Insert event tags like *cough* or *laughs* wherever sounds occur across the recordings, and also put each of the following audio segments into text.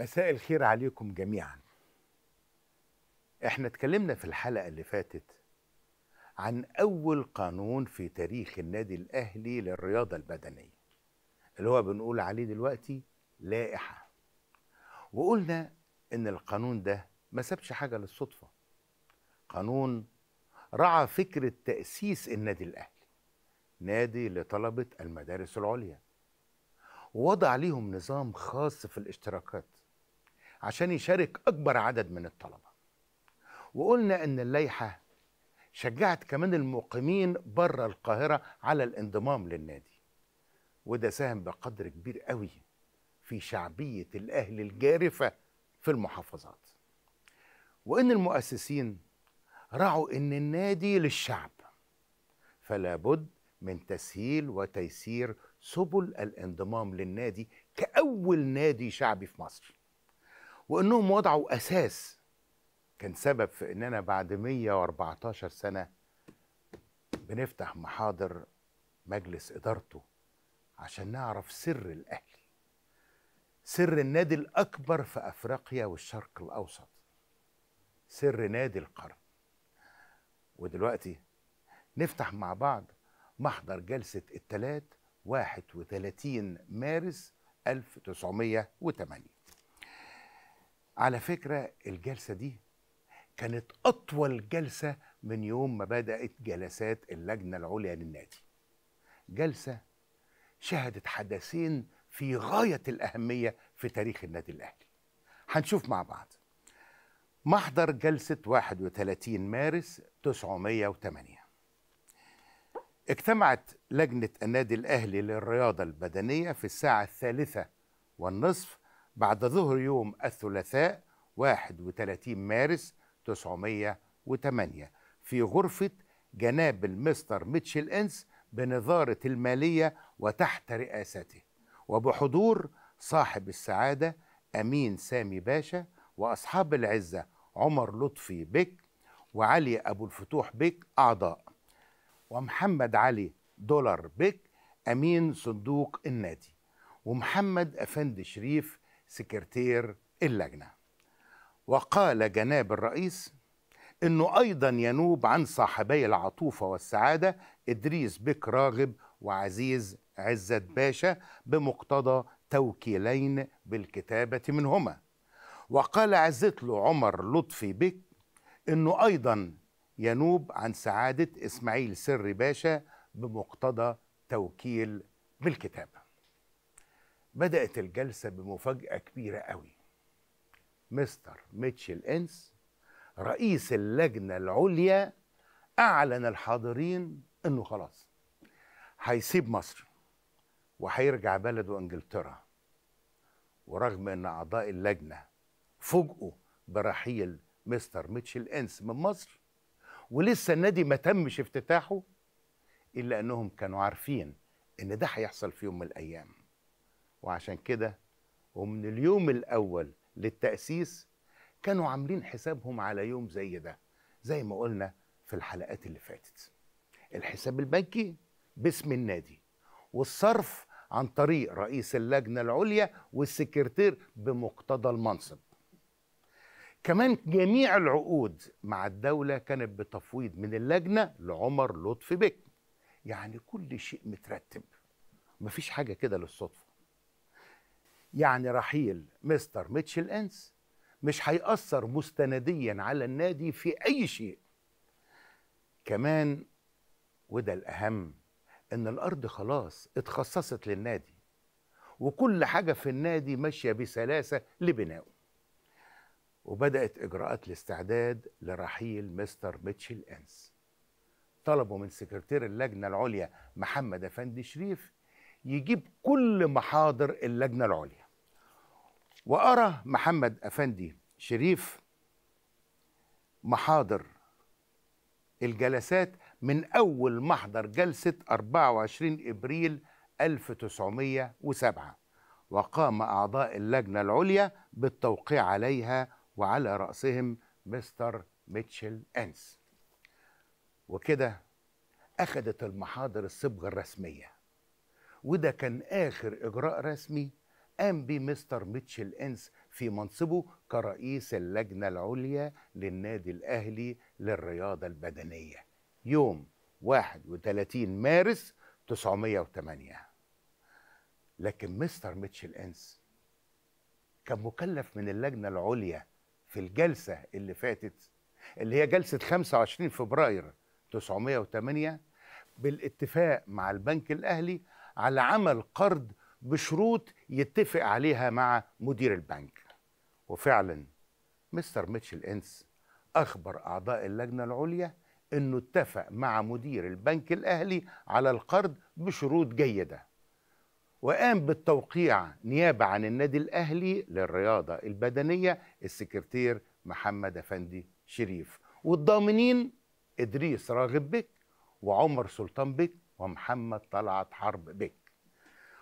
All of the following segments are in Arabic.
مساء الخير عليكم جميعا احنا اتكلمنا في الحلقة اللي فاتت عن أول قانون في تاريخ النادي الأهلي للرياضة البدنية اللي هو بنقول عليه دلوقتي لائحة وقلنا إن القانون ده ما سابش حاجة للصدفة قانون رعى فكرة تأسيس النادي الأهلي نادي لطلبة المدارس العليا ووضع ليهم نظام خاص في الاشتراكات عشان يشارك أكبر عدد من الطلبة وقلنا أن اللائحة شجعت كمان المقيمين بره القاهرة على الانضمام للنادي وده ساهم بقدر كبير قوي في شعبية الأهل الجارفة في المحافظات وإن المؤسسين رعوا إن النادي للشعب فلا بد من تسهيل وتيسير سبل الانضمام للنادي كأول نادي شعبي في مصر وانهم وضعوا اساس كان سبب في اننا بعد 114 سنه بنفتح محاضر مجلس ادارته عشان نعرف سر الاهلي سر النادي الاكبر في افريقيا والشرق الاوسط سر نادي القرن ودلوقتي نفتح مع بعض محضر جلسة واحد 31 مارس 1908 على فكرة الجلسة دي كانت أطول جلسة من يوم ما بدأت جلسات اللجنة العليا للنادي جلسة شهدت حدثين في غاية الأهمية في تاريخ النادي الأهلي هنشوف مع بعض محضر جلسة 31 مارس 908 اجتمعت لجنة النادي الأهلي للرياضة البدنية في الساعة الثالثة والنصف بعد ظهر يوم الثلاثاء 31 مارس 908 في غرفة جناب المستر ميتشل إنس بنظارة المالية وتحت رئاسته وبحضور صاحب السعادة أمين سامي باشا وأصحاب العزة عمر لطفي بك وعلي أبو الفتوح بك أعضاء ومحمد علي دولار بك أمين صندوق النادي ومحمد أفند شريف سكرتير اللجنة وقال جناب الرئيس انه ايضا ينوب عن صاحبي العطوفه والسعاده ادريس بك راغب وعزيز عزت باشا بمقتضى توكيلين بالكتابه منهما وقال عزت له عمر لطفي بك انه ايضا ينوب عن سعاده اسماعيل سري باشا بمقتضى توكيل بالكتابه بدأت الجلسة بمفاجأة كبيرة قوي مستر ميتشل إنس رئيس اللجنة العليا أعلن الحاضرين إنه خلاص هيسيب مصر وهيرجع بلده إنجلترا ورغم إن أعضاء اللجنة فوجئوا برحيل مستر ميتشل إنس من مصر ولسه النادي ما تمش افتتاحه إلا أنهم كانوا عارفين إن ده هيحصل في يوم من الأيام وعشان كده ومن اليوم الأول للتأسيس كانوا عاملين حسابهم على يوم زي ده زي ما قلنا في الحلقات اللي فاتت الحساب البنكي باسم النادي والصرف عن طريق رئيس اللجنة العليا والسكرتير بمقتضى المنصب كمان جميع العقود مع الدولة كانت بتفويض من اللجنة لعمر لطفي بك يعني كل شيء مترتب مفيش حاجة كده للصدفة يعني رحيل مستر ميتشل انس مش هيأثر مستنديا على النادي في أي شيء كمان وده الأهم إن الأرض خلاص اتخصصت للنادي وكل حاجة في النادي ماشية بسلاسة لبنائه وبدأت إجراءات الاستعداد لرحيل مستر ميتشل أنس طلبوا من سكرتير اللجنة العليا محمد أفندي شريف يجيب كل محاضر اللجنة العليا وأرى محمد أفندي شريف محاضر الجلسات من أول محضر جلسة 24 إبريل 1907 وقام أعضاء اللجنة العليا بالتوقيع عليها وعلى رأسهم مستر ميتشل أنس وكده أخذت المحاضر الصبغة الرسمية وده كان آخر إجراء رسمي قام به مستر ميتشل انس في منصبه كرئيس اللجنة العليا للنادي الأهلي للرياضة البدنية يوم 31 مارس 908 لكن مستر ميتشل انس كان مكلف من اللجنة العليا في الجلسة اللي فاتت اللي هي جلسة 25 فبراير 908 بالاتفاق مع البنك الأهلي على عمل قرض بشروط يتفق عليها مع مدير البنك وفعلا مستر ميتشل انس اخبر اعضاء اللجنه العليا انه اتفق مع مدير البنك الاهلي على القرض بشروط جيده وقام بالتوقيع نيابه عن النادي الاهلي للرياضه البدنيه السكرتير محمد افندي شريف والضامنين ادريس راغب بك وعمر سلطان بك ومحمد طلعت حرب بك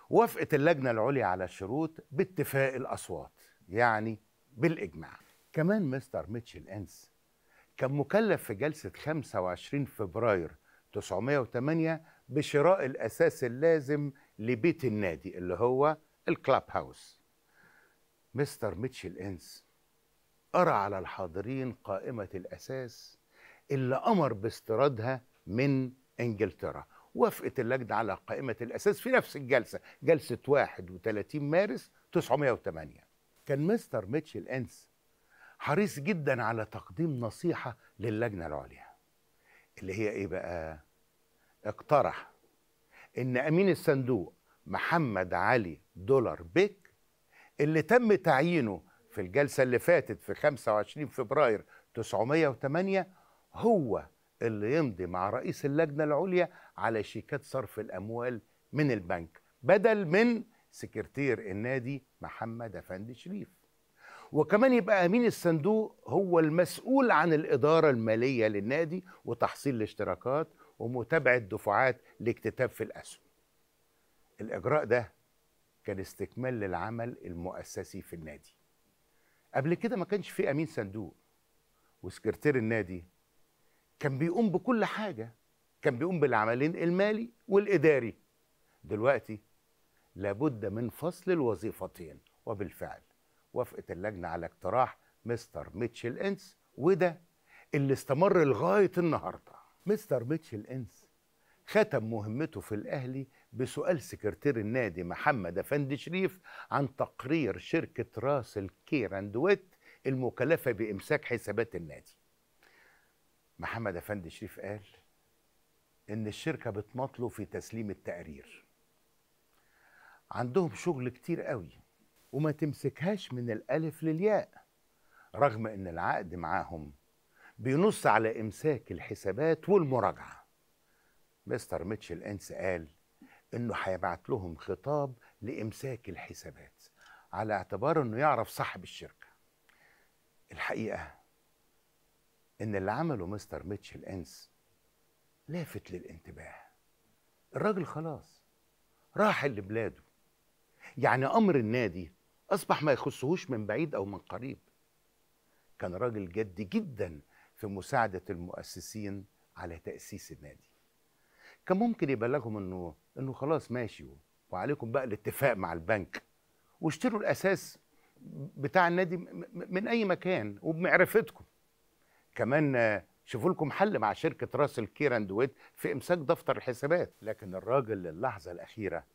وافقت اللجنة العليا على الشروط باتفاق الأصوات يعني بالإجماع كمان مستر ميتشل أنس كان مكلف في جلسة 25 فبراير 908 بشراء الأساس اللازم لبيت النادي اللي هو الكلاب هاوس مستر ميتشل أنس قرأ على الحاضرين قائمة الأساس اللي أمر باستيرادها من إنجلترا وافقت اللجنة على قائمة الأساس في نفس الجلسة جلسة 31 مارس 908 كان مستر ميتشل أنس حريص جدا على تقديم نصيحة للجنة العليا اللي هي إيه بقى؟ اقترح إن أمين الصندوق محمد علي دولار بيك اللي تم تعيينه في الجلسة اللي فاتت في 25 فبراير 908 هو اللي يمضي مع رئيس اللجنة العليا على شيكات صرف الأموال من البنك بدل من سكرتير النادي محمد أفندي شريف وكمان يبقى أمين الصندوق هو المسؤول عن الإدارة المالية للنادي وتحصيل الاشتراكات ومتابعة دفعات الاكتتاب في الأسهم الإجراء ده كان استكمال للعمل المؤسسي في النادي قبل كده ما كانش في أمين صندوق وسكرتير النادي كان بيقوم بكل حاجة كان بيقوم بالعملين المالي والإداري دلوقتي لابد من فصل الوظيفتين وبالفعل وافقت اللجنة على اقتراح مستر ميتشل إنس وده اللي استمر لغاية النهاردة مستر ميتشل إنس ختم مهمته في الأهلي بسؤال سكرتير النادي محمد أفندي شريف عن تقرير شركة راس ويت المكلفة بإمساك حسابات النادي محمد أفندي شريف قال ان الشركه بتمطله في تسليم التقرير عندهم شغل كتير قوي وما تمسكهاش من الالف للياء رغم ان العقد معاهم بينص على امساك الحسابات والمراجعه مستر ميتشل انس قال انه هيبعت لهم خطاب لامساك الحسابات على اعتبار انه يعرف صاحب الشركه الحقيقه ان اللي عمله مستر ميتشل انس لافت للانتباه الراجل خلاص راح لبلاده يعني امر النادي اصبح ما يخصهوش من بعيد او من قريب كان راجل جدي جدا في مساعده المؤسسين على تاسيس النادي كان ممكن يبلغهم انه انه خلاص ماشي وعليكم بقى الاتفاق مع البنك واشتروا الاساس بتاع النادي من اي مكان وبمعرفتكم كمان شوفوا لكم حل مع شركه راس الكيران دويت في امساك دفتر الحسابات لكن الراجل للحظه الاخيره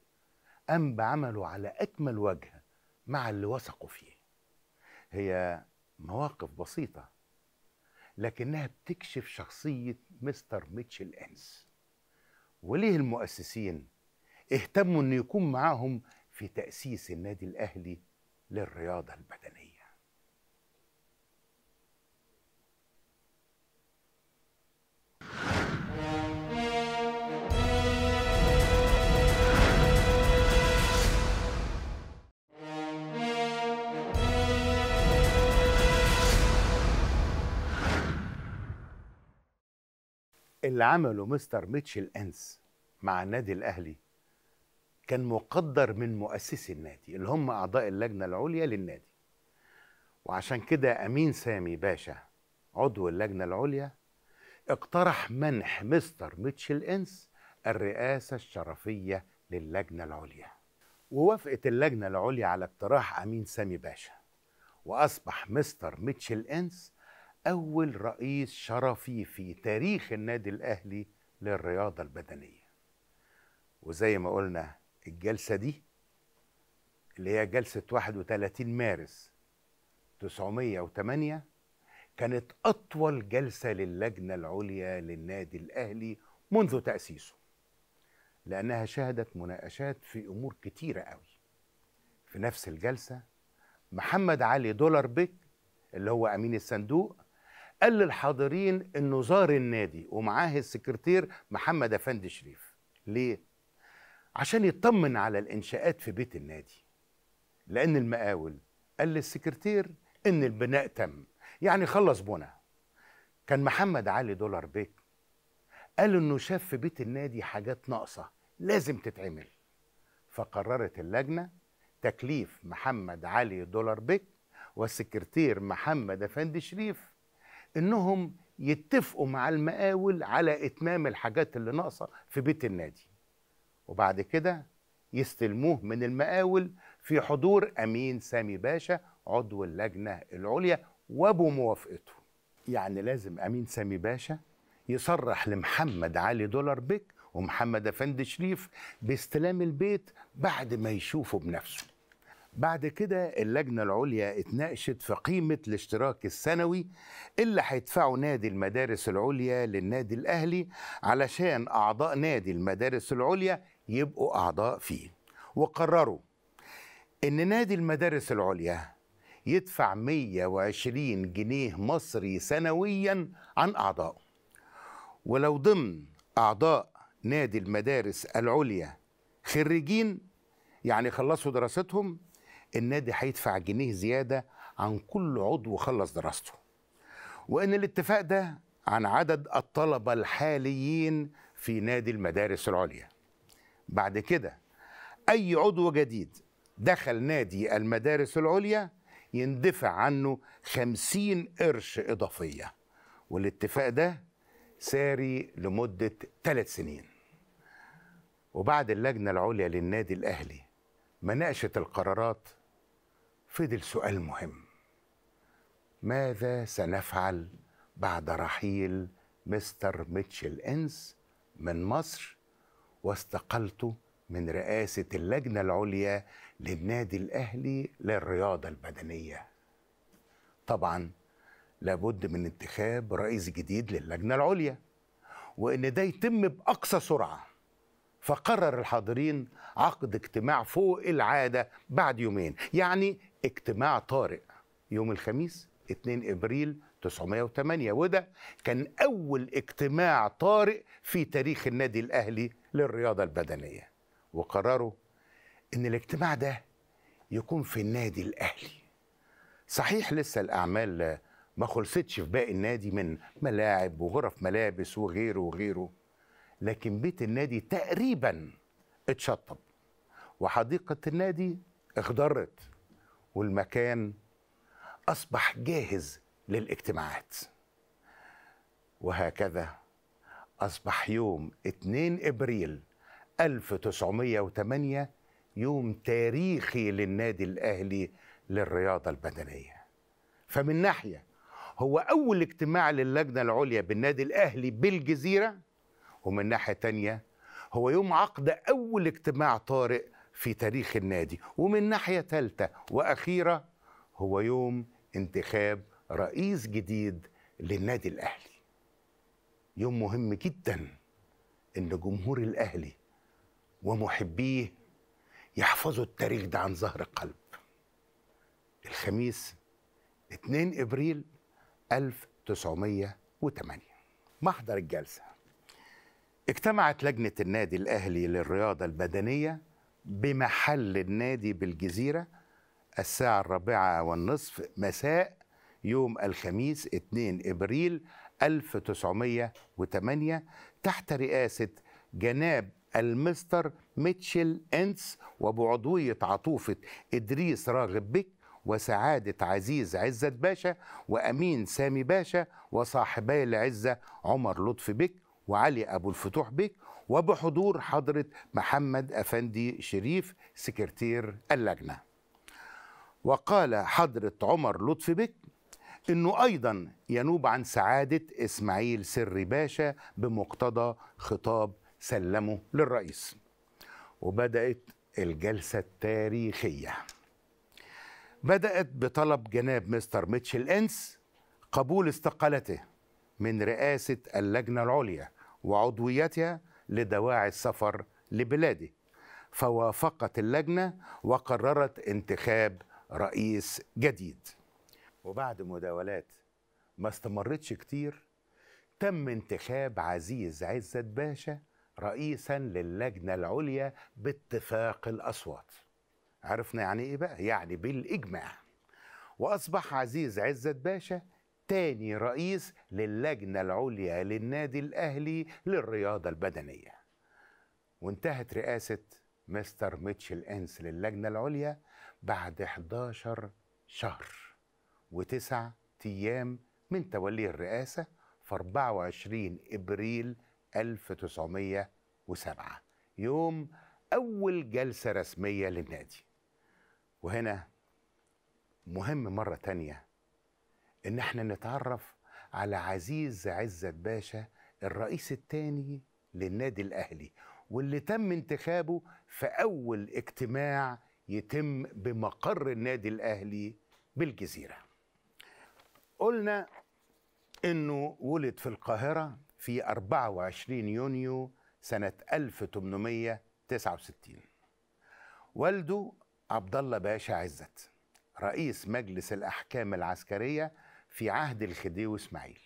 قام بعمله على اكمل وجه مع اللي وثقوا فيه هي مواقف بسيطه لكنها بتكشف شخصيه مستر ميتشل انس وليه المؤسسين اهتموا ان يكون معاهم في تاسيس النادي الاهلي للرياضه البدنيه اللي عمله مستر ميتشل انس مع النادي الاهلي كان مقدر من مؤسسي النادي اللي هم اعضاء اللجنه العليا للنادي وعشان كده امين سامي باشا عضو اللجنه العليا اقترح منح مستر ميتشل انس الرئاسه الشرفيه للجنه العليا ووافقت اللجنه العليا على اقتراح امين سامي باشا واصبح مستر ميتشل انس أول رئيس شرفي في تاريخ النادي الأهلي للرياضة البدنية وزي ما قلنا الجلسة دي اللي هي جلسة 31 مارس 908 كانت أطول جلسة للجنة العليا للنادي الأهلي منذ تأسيسه لأنها شهدت مناقشات في أمور كتيرة قوي في نفس الجلسة محمد علي دولار بيك اللي هو أمين الصندوق قال للحاضرين انه زار النادي ومعاه السكرتير محمد افندي شريف ليه عشان يطمن على الانشاءات في بيت النادي لان المقاول قال للسكرتير ان البناء تم يعني خلص بنا كان محمد علي دولار بيك قال انه شاف في بيت النادي حاجات ناقصه لازم تتعمل فقررت اللجنه تكليف محمد علي دولار بيك والسكرتير محمد افندي شريف انهم يتفقوا مع المقاول على اتمام الحاجات اللي ناقصه في بيت النادي وبعد كده يستلموه من المقاول في حضور امين سامي باشا عضو اللجنه العليا وبموافقته يعني لازم امين سامي باشا يصرح لمحمد علي دولار بيك ومحمد افندي شريف باستلام البيت بعد ما يشوفه بنفسه بعد كده اللجنة العليا اتناقشت في قيمة الاشتراك السنوي اللي هيدفعه نادي المدارس العليا للنادي الأهلي علشان أعضاء نادي المدارس العليا يبقوا أعضاء فيه وقرروا إن نادي المدارس العليا يدفع 120 جنيه مصري سنويا عن أعضائه ولو ضمن أعضاء نادي المدارس العليا خريجين يعني خلصوا دراستهم النادي هيدفع جنيه زياده عن كل عضو خلص دراسته وان الاتفاق ده عن عدد الطلبه الحاليين في نادي المدارس العليا بعد كده اي عضو جديد دخل نادي المدارس العليا يندفع عنه خمسين قرش إضافية والاتفاق ده ساري لمدة ثلاث سنين وبعد اللجنة العليا للنادي الأهلي مناقشة القرارات فضل سؤال مهم ماذا سنفعل بعد رحيل مستر ميتشل انس من مصر واستقالته من رئاسة اللجنة العليا للنادي الأهلي للرياضة البدنية طبعا لابد من انتخاب رئيس جديد للجنة العليا وإن ده يتم بأقصى سرعة فقرر الحاضرين عقد اجتماع فوق العادة بعد يومين يعني اجتماع طارئ يوم الخميس 2 ابريل 908 وده كان اول اجتماع طارئ في تاريخ النادي الاهلي للرياضه البدنيه وقرروا ان الاجتماع ده يكون في النادي الاهلي صحيح لسه الاعمال ما خلصتش في باقي النادي من ملاعب وغرف ملابس وغيره وغيره لكن بيت النادي تقريبا اتشطب وحديقه النادي اخضرت والمكان اصبح جاهز للاجتماعات وهكذا اصبح يوم 2 ابريل 1908 يوم تاريخي للنادي الاهلي للرياضه البدنيه فمن ناحيه هو اول اجتماع للجنه العليا بالنادي الاهلي بالجزيره ومن ناحيه تانية هو يوم عقد اول اجتماع طارئ في تاريخ النادي ومن ناحية ثالثة وأخيرة هو يوم انتخاب رئيس جديد للنادي الأهلي يوم مهم جدا إن جمهور الأهلي ومحبيه يحفظوا التاريخ ده عن ظهر قلب الخميس 2 إبريل 1908 محضر الجلسة اجتمعت لجنة النادي الأهلي للرياضة البدنية بمحل النادي بالجزيرة الساعة الرابعة والنصف مساء يوم الخميس 2 إبريل 1908 تحت رئاسة جناب المستر ميتشل انس وبعضوية عطوفة إدريس راغب بك وسعادة عزيز عزت باشا وأمين سامي باشا وصاحبي العزة عمر لطفي بك وعلي أبو الفتوح بك وبحضور حضرة محمد أفندي شريف سكرتير اللجنة وقال حضرة عمر لطفي بك انه ايضا ينوب عن سعاده اسماعيل سري باشا بمقتضى خطاب سلمه للرئيس وبدات الجلسه التاريخيه بدات بطلب جناب مستر ميتشل انس قبول استقالته من رئاسه اللجنه العليا وعضويتها لدواعي السفر لبلاده فوافقت اللجنة وقررت انتخاب رئيس جديد وبعد مداولات ما استمرتش كتير تم انتخاب عزيز عزت باشا رئيسا للجنة العليا باتفاق الأصوات عرفنا يعني إيه بقى؟ يعني بالإجماع وأصبح عزيز عزت باشا تاني رئيس للجنة العليا للنادي الأهلي للرياضة البدنية وانتهت رئاسة مستر ميتشل أنس للجنة العليا بعد 11 شهر وتسع أيام من تولي الرئاسة في 24 إبريل 1907 يوم أول جلسة رسمية للنادي وهنا مهم مرة تانية ان احنا نتعرف على عزيز عزت باشا الرئيس الثاني للنادي الاهلي واللي تم انتخابه في اول اجتماع يتم بمقر النادي الاهلي بالجزيره قلنا انه ولد في القاهره في 24 يونيو سنه 1869 والده عبد الله باشا عزت رئيس مجلس الاحكام العسكريه في عهد الخديوي اسماعيل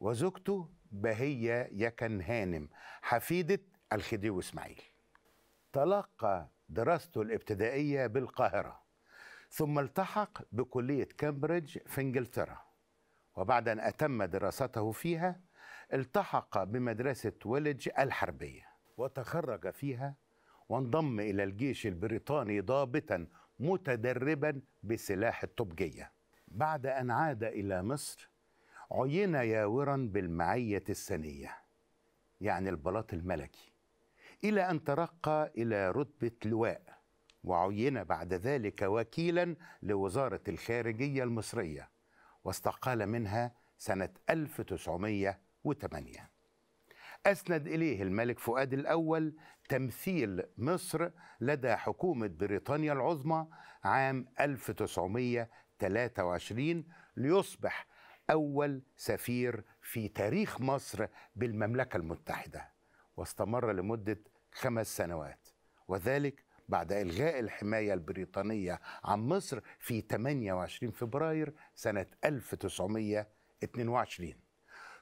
وزوجته بهية يكن هانم حفيدة الخديوي اسماعيل تلقى دراسته الابتدائية بالقاهرة ثم التحق بكلية كامبريدج في انجلترا وبعد أن أتم دراسته فيها التحق بمدرسة ويلج الحربية وتخرج فيها وانضم إلى الجيش البريطاني ضابطا متدربا بسلاح الطبجية بعد أن عاد إلى مصر عين ياورا بالمعية السنية يعني البلاط الملكي إلى أن ترقى إلى رتبة لواء وعين بعد ذلك وكيلا لوزارة الخارجية المصرية واستقال منها سنة 1908 أسند إليه الملك فؤاد الأول تمثيل مصر لدى حكومة بريطانيا العظمى عام 1908 23 ليصبح أول سفير في تاريخ مصر بالمملكة المتحدة واستمر لمدة خمس سنوات وذلك بعد إلغاء الحماية البريطانية عن مصر في 28 فبراير سنة 1922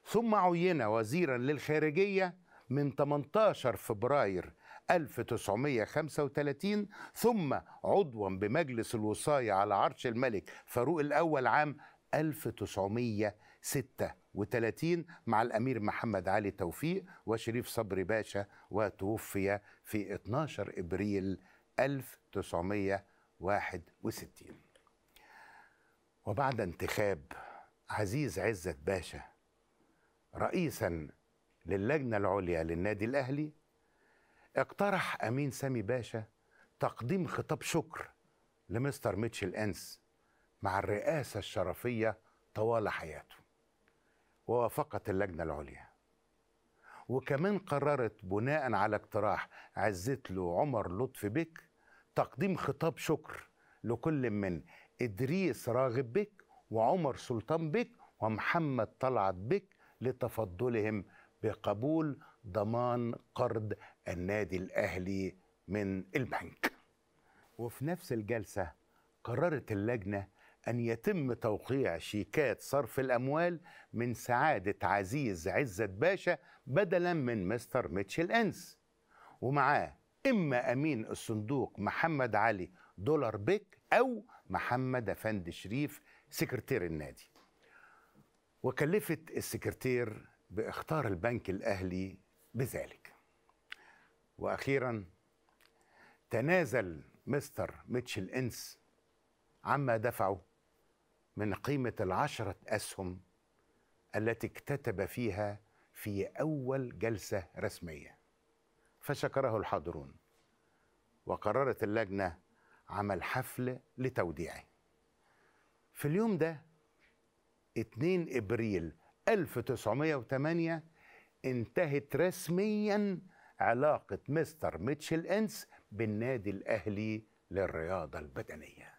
ثم عين وزيرا للخارجية من 18 فبراير 1935 ثم عضوا بمجلس الوصاية على عرش الملك فاروق الأول عام 1936 مع الأمير محمد علي توفيق وشريف صبري باشا وتوفي في 12 إبريل 1961 وبعد انتخاب عزيز عزت باشا رئيسا للجنة العليا للنادي الأهلي اقترح امين سامي باشا تقديم خطاب شكر لمستر ميتشل انس مع الرئاسه الشرفيه طوال حياته ووافقت اللجنه العليا وكمان قررت بناء على اقتراح عزت له عمر لطفي بك تقديم خطاب شكر لكل من ادريس راغب بك وعمر سلطان بك ومحمد طلعت بك لتفضلهم بقبول ضمان قرض النادي الاهلي من البنك وفي نفس الجلسه قررت اللجنه ان يتم توقيع شيكات صرف الاموال من سعاده عزيز عزت باشا بدلا من مستر ميتشل انس ومعاه اما امين الصندوق محمد علي دولار بيك او محمد افندي شريف سكرتير النادي وكلفت السكرتير باختار البنك الاهلي بذلك واخيرا تنازل مستر ميتشل انس عما دفعه من قيمه العشره اسهم التي اكتتب فيها في اول جلسه رسميه فشكره الحاضرون وقررت اللجنه عمل حفل لتوديعه في اليوم ده 2 ابريل 1908 انتهت رسميا علاقة مستر ميتشل إنس بالنادي الأهلي للرياضة البدنية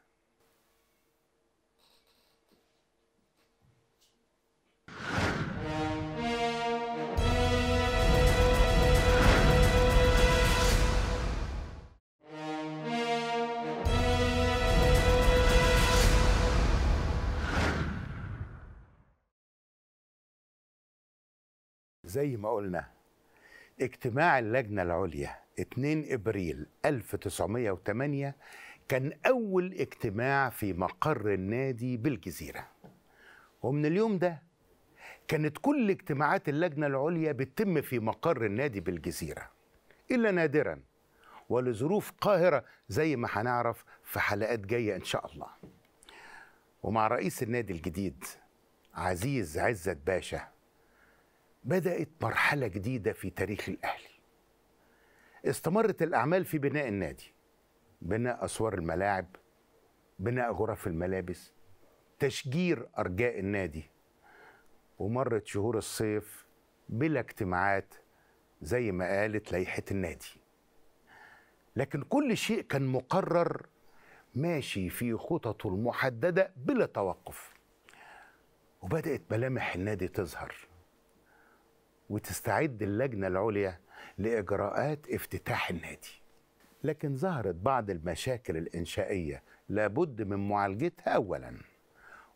زي ما قلنا اجتماع اللجنة العليا 2 إبريل 1908 كان أول اجتماع في مقر النادي بالجزيرة ومن اليوم ده كانت كل اجتماعات اللجنة العليا بتتم في مقر النادي بالجزيرة إلا نادرا ولظروف قاهرة زي ما هنعرف في حلقات جاية إن شاء الله ومع رئيس النادي الجديد عزيز عزت باشا بدأت مرحلة جديدة في تاريخ الأهلي استمرت الأعمال في بناء النادي بناء أسوار الملاعب بناء غرف الملابس تشجير أرجاء النادي ومرت شهور الصيف بلا اجتماعات زي ما قالت لائحة النادي لكن كل شيء كان مقرر ماشي في خططه المحددة بلا توقف وبدأت ملامح النادي تظهر وتستعد اللجنة العليا لإجراءات افتتاح النادي لكن ظهرت بعض المشاكل الإنشائية لابد من معالجتها أولا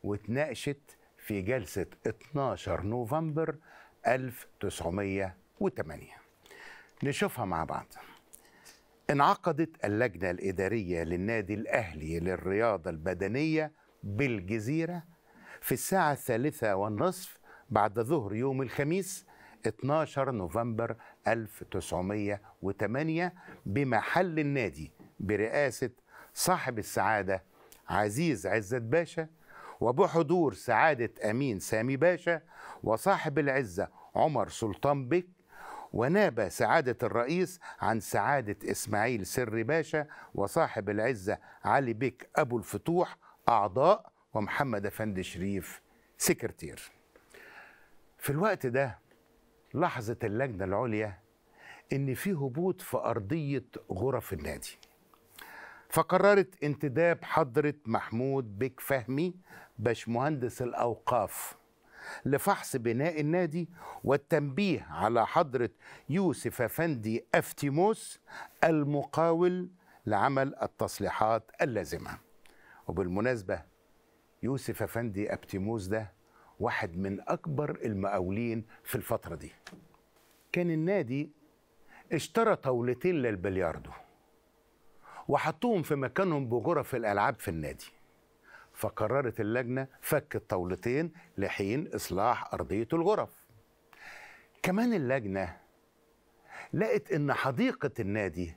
واتناقشت في جلسة 12 نوفمبر 1908 نشوفها مع بعض انعقدت اللجنة الإدارية للنادي الأهلي للرياضة البدنية بالجزيرة في الساعة الثالثة والنصف بعد ظهر يوم الخميس 12 نوفمبر 1908 بمحل النادي برئاسة صاحب السعادة عزيز عزت باشا وبحضور سعادة أمين سامي باشا وصاحب العزة عمر سلطان بك وناب سعادة الرئيس عن سعادة إسماعيل سري باشا وصاحب العزة علي بك أبو الفتوح أعضاء ومحمد أفندي شريف سكرتير في الوقت ده لاحظت اللجنة العليا إن في هبوط في أرضية غرف النادي فقررت انتداب حضرة محمود بك فهمي باشمهندس الأوقاف لفحص بناء النادي والتنبيه على حضرة يوسف أفندي أفتيموس المقاول لعمل التصليحات اللازمة وبالمناسبة يوسف أفندي افتيموس ده واحد من أكبر المقاولين في الفترة دي كان النادي اشترى طاولتين للبلياردو وحطوهم في مكانهم بغرف الألعاب في النادي فقررت اللجنة فك الطاولتين لحين إصلاح أرضية الغرف كمان اللجنة لقت إن حديقة النادي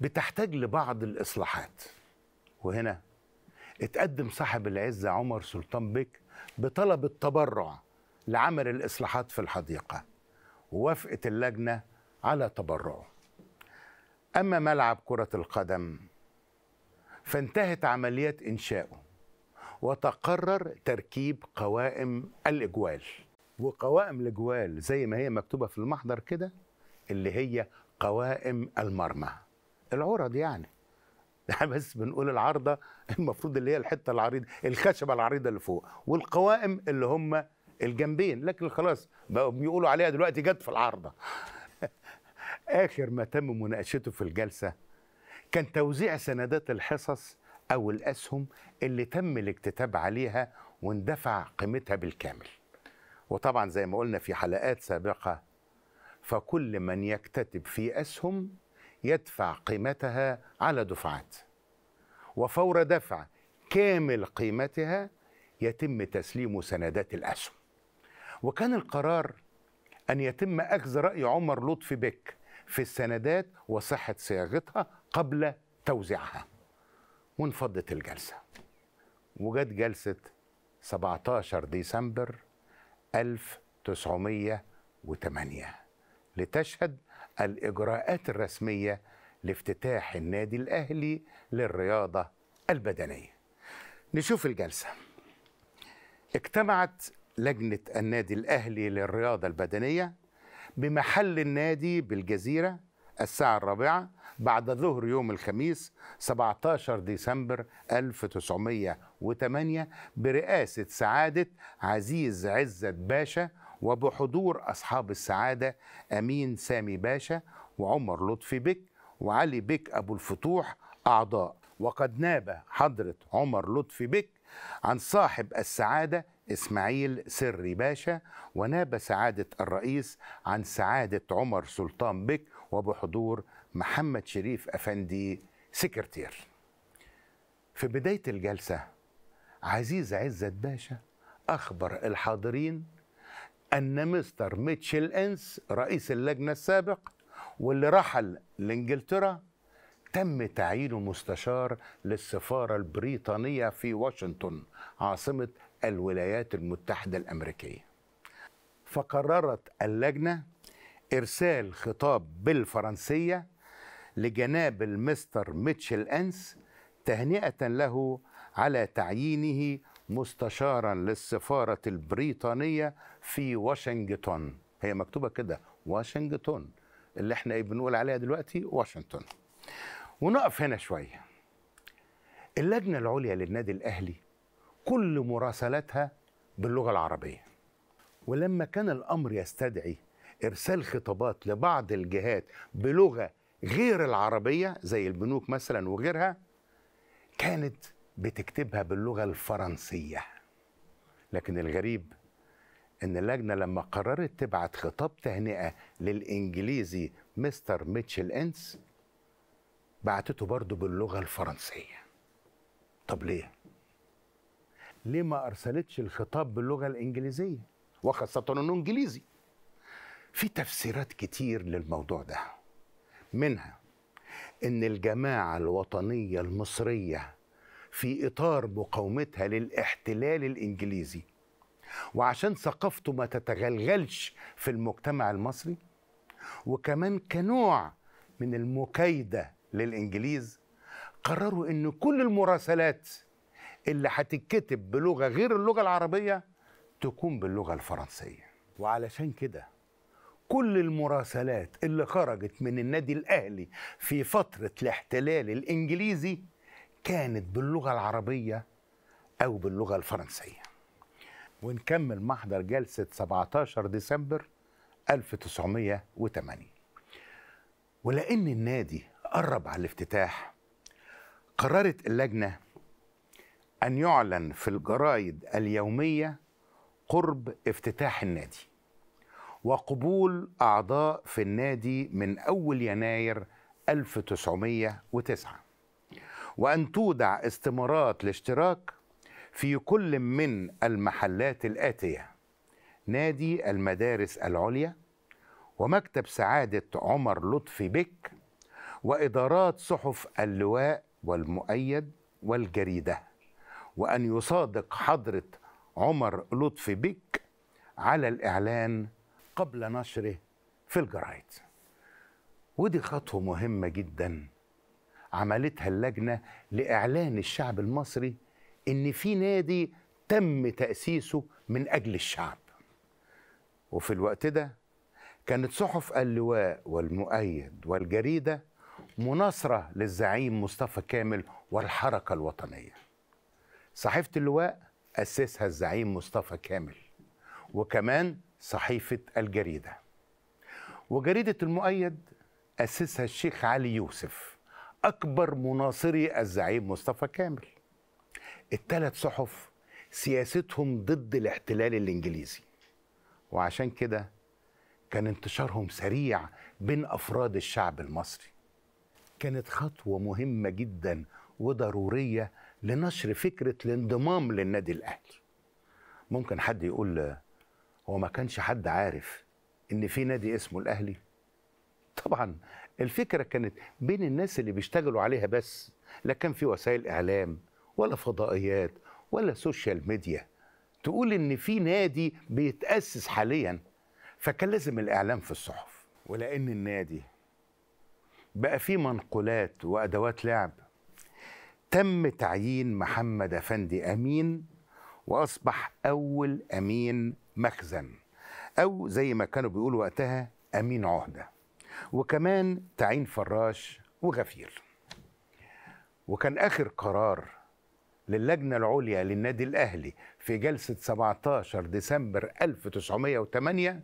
بتحتاج لبعض الإصلاحات وهنا اتقدم صاحب العزة عمر سلطان بك بطلب التبرع لعمل الإصلاحات في الحديقة ووافقت اللجنة على تبرعه أما ملعب كرة القدم فانتهت عمليات انشاؤه وتقرر تركيب قوائم الإجوال وقوائم الإجوال زي ما هي مكتوبة في المحضر كده اللي هي قوائم المرمى العرض يعني احنا *laughs* بس بنقول العارضه المفروض اللي هي الحته العريضه الخشبه العريضه اللي فوق والقوائم اللي هم الجنبين لكن خلاص بقوا بيقولوا عليها دلوقتي جت في العارضه *laughs* اخر ما تم مناقشته في الجلسه كان توزيع سندات الحصص او الاسهم اللي تم الاكتتاب عليها واندفع قيمتها بالكامل وطبعا زي ما قلنا في حلقات سابقه فكل من يكتتب في اسهم يدفع قيمتها على دفعات وفور دفع كامل قيمتها يتم تسليم سندات الأسهم وكان القرار أن يتم أخذ رأي عمر لطفي بك في السندات وصحة صياغتها قبل توزيعها وانفضت الجلسة وجت جلسة 17 ديسمبر 1908 لتشهد الإجراءات الرسمية لافتتاح النادي الأهلي للرياضة البدنية نشوف الجلسة اجتمعت لجنة النادي الأهلي للرياضة البدنية بمحل النادي بالجزيرة الساعة الرابعة بعد ظهر يوم الخميس 17 ديسمبر 1908 برئاسة سعادة عزيز عزت باشا وبحضور أصحاب السعادة أمين سامي باشا وعمر لطفي بك وعلي بك أبو الفتوح أعضاء وقد ناب حضرة عمر لطفي بك عن صاحب السعادة إسماعيل سري باشا وناب سعادة الرئيس عن سعادة عمر سلطان بك وبحضور محمد شريف أفندي سكرتير في بداية الجلسة عزيز عزت باشا أخبر الحاضرين أن مستر ميتشل إنس رئيس اللجنة السابق واللي رحل لإنجلترا تم تعيينه مستشار للسفارة البريطانية في واشنطن عاصمة الولايات المتحدة الأمريكية فقررت اللجنة إرسال خطاب بالفرنسية لجناب المستر ميتشل أنس تهنئة له على تعيينه مستشارا للسفارة البريطانية في واشنطن هي مكتوبة كده واشنطن اللي احنا إيه بنقول عليها دلوقتي واشنطن ونقف هنا شوية اللجنة العليا للنادي الأهلي كل مراسلاتها باللغة العربية ولما كان الأمر يستدعي إرسال خطابات لبعض الجهات بلغة غير العربيه زي البنوك مثلا وغيرها كانت بتكتبها باللغه الفرنسيه لكن الغريب ان اللجنه لما قررت تبعت خطاب تهنئه للانجليزي مستر ميتشل انس بعتته برضه باللغه الفرنسيه طب ليه ليه ما ارسلتش الخطاب باللغه الانجليزيه وخاصه انه انجليزي في تفسيرات كتير للموضوع ده منها ان الجماعه الوطنيه المصريه في اطار مقاومتها للاحتلال الانجليزي وعشان ثقافته ما تتغلغلش في المجتمع المصري وكمان كنوع من المكايده للانجليز قرروا ان كل المراسلات اللي هتتكتب بلغه غير اللغه العربيه تكون باللغه الفرنسيه وعلشان كده كل المراسلات اللي خرجت من النادي الاهلي في فتره الاحتلال الانجليزي كانت باللغه العربيه او باللغه الفرنسيه ونكمل محضر جلسه 17 ديسمبر 1908 ولان النادي قرب على الافتتاح قررت اللجنه ان يعلن في الجرايد اليوميه قرب افتتاح النادي وقبول أعضاء في النادي من أول يناير 1909 وأن تودع استمارات الاشتراك في كل من المحلات الآتية نادي المدارس العليا ومكتب سعادة عمر لطفي بك وإدارات صحف اللواء والمؤيد والجريدة وأن يصادق حضرة عمر لطفي بك على الإعلان قبل نشره في الجرايد ودي خطوة مهمة جدا عملتها اللجنة لإعلان الشعب المصري إن في نادي تم تأسيسه من أجل الشعب وفي الوقت ده كانت صحف اللواء والمؤيد والجريدة مناصرة للزعيم مصطفى كامل والحركة الوطنية صحيفة اللواء أسسها الزعيم مصطفى كامل وكمان صحيفة الجريدة وجريدة المؤيد أسسها الشيخ علي يوسف أكبر مناصري الزعيم مصطفى كامل الثلاث صحف سياستهم ضد الاحتلال الإنجليزي وعشان كده كان انتشارهم سريع بين أفراد الشعب المصري كانت خطوة مهمة جدا وضرورية لنشر فكرة الانضمام للنادي الأهلي ممكن حد يقول هو ما كانش حد عارف ان في نادي اسمه الاهلي طبعا الفكره كانت بين الناس اللي بيشتغلوا عليها بس لا كان في وسائل اعلام ولا فضائيات ولا سوشيال ميديا تقول ان في نادي بيتاسس حاليا فكان لازم الاعلام في الصحف ولان النادي بقى فيه منقولات وادوات لعب تم تعيين محمد افندي امين واصبح اول امين مخزن أو زي ما كانوا بيقولوا وقتها أمين عهدة وكمان تعيين فراش وغفير وكان آخر قرار للجنة العليا للنادي الأهلي في جلسة 17 ديسمبر 1908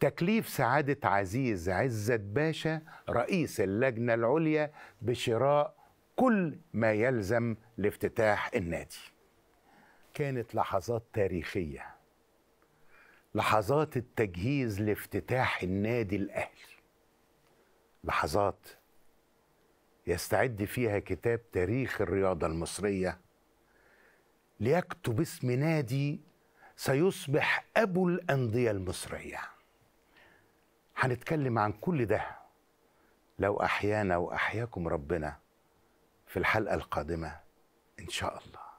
تكليف سعادة عزيز عزت باشا رئيس اللجنة العليا بشراء كل ما يلزم لافتتاح النادي كانت لحظات تاريخيه لحظات التجهيز لافتتاح النادي الاهلي لحظات يستعد فيها كتاب تاريخ الرياضه المصريه ليكتب اسم نادي سيصبح ابو الانديه المصريه هنتكلم عن كل ده لو احيانا واحياكم ربنا في الحلقه القادمه ان شاء الله